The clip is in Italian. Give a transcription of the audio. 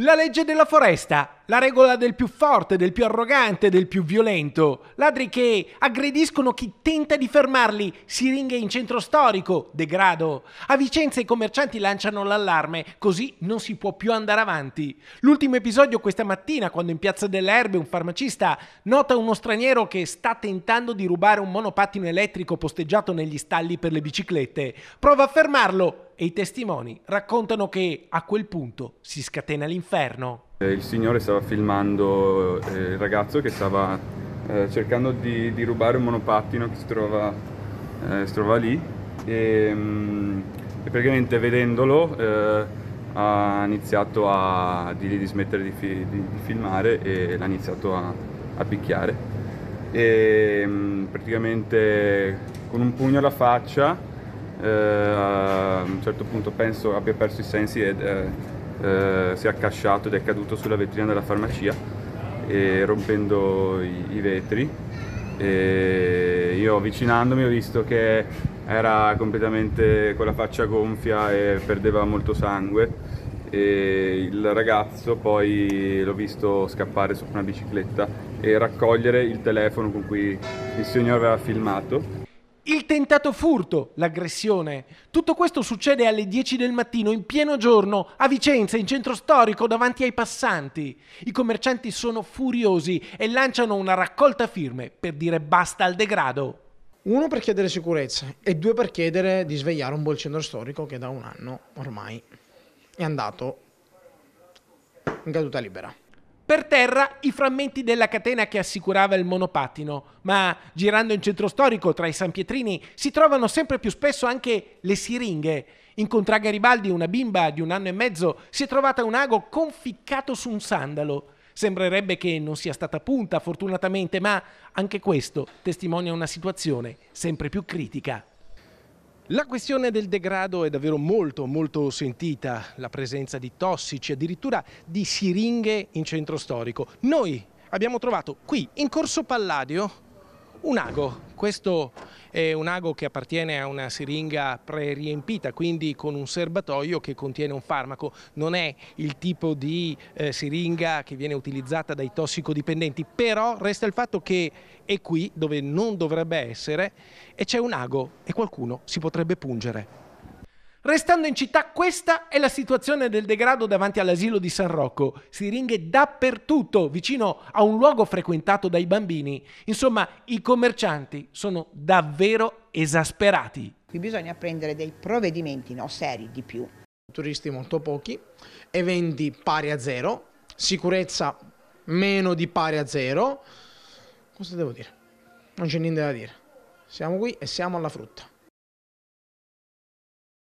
La legge della foresta, la regola del più forte, del più arrogante, del più violento. Ladri che aggrediscono chi tenta di fermarli, siringhe in centro storico, degrado. A Vicenza i commercianti lanciano l'allarme, così non si può più andare avanti. L'ultimo episodio questa mattina, quando in Piazza delle Erbe un farmacista nota uno straniero che sta tentando di rubare un monopattino elettrico posteggiato negli stalli per le biciclette. Prova a fermarlo, e i testimoni raccontano che a quel punto si scatena l'inferno. Eh, il signore stava filmando eh, il ragazzo che stava eh, cercando di, di, rubare un monopattino che si trova, eh, si trova lì e, mh, mm, e, praticamente vedendolo eh, ha iniziato a dirgli di smettere di, fi, di, di, filmare e l'ha iniziato a, a picchiare. E, mh, mm, praticamente con un pugno alla faccia eh, a un certo punto penso abbia perso i sensi ed eh, eh, si è accasciato ed è caduto sulla vetrina della farmacia rompendo i, i vetri. E io avvicinandomi ho visto che era completamente con la faccia gonfia e perdeva molto sangue e il ragazzo poi l'ho visto scappare sopra una bicicletta e raccogliere il telefono con cui il signore aveva filmato il tentato furto, l'aggressione. Tutto questo succede alle 10 del mattino, in pieno giorno, a Vicenza, in centro storico, davanti ai passanti. I commercianti sono furiosi e lanciano una raccolta firme per dire basta al degrado. Uno per chiedere sicurezza e due per chiedere di svegliare un bel centro storico che da un anno ormai è andato in caduta libera. Per terra i frammenti della catena che assicurava il monopattino, ma girando in centro storico tra i San Pietrini si trovano sempre più spesso anche le siringhe. In Contra Garibaldi una bimba di un anno e mezzo si è trovata un ago conficcato su un sandalo. Sembrerebbe che non sia stata punta fortunatamente, ma anche questo testimonia una situazione sempre più critica. La questione del degrado è davvero molto molto sentita, la presenza di tossici, addirittura di siringhe in centro storico. Noi abbiamo trovato qui in Corso Palladio un ago. Questo è un ago che appartiene a una siringa pre-riempita, quindi con un serbatoio che contiene un farmaco. Non è il tipo di eh, siringa che viene utilizzata dai tossicodipendenti, però resta il fatto che è qui dove non dovrebbe essere e c'è un ago e qualcuno si potrebbe pungere. Restando in città, questa è la situazione del degrado davanti all'asilo di San Rocco. Siringhe dappertutto, vicino a un luogo frequentato dai bambini. Insomma, i commercianti sono davvero esasperati. Qui bisogna prendere dei provvedimenti no, seri di più. Turisti molto pochi, eventi pari a zero, sicurezza meno di pari a zero. Cosa devo dire? Non c'è niente da dire. Siamo qui e siamo alla frutta.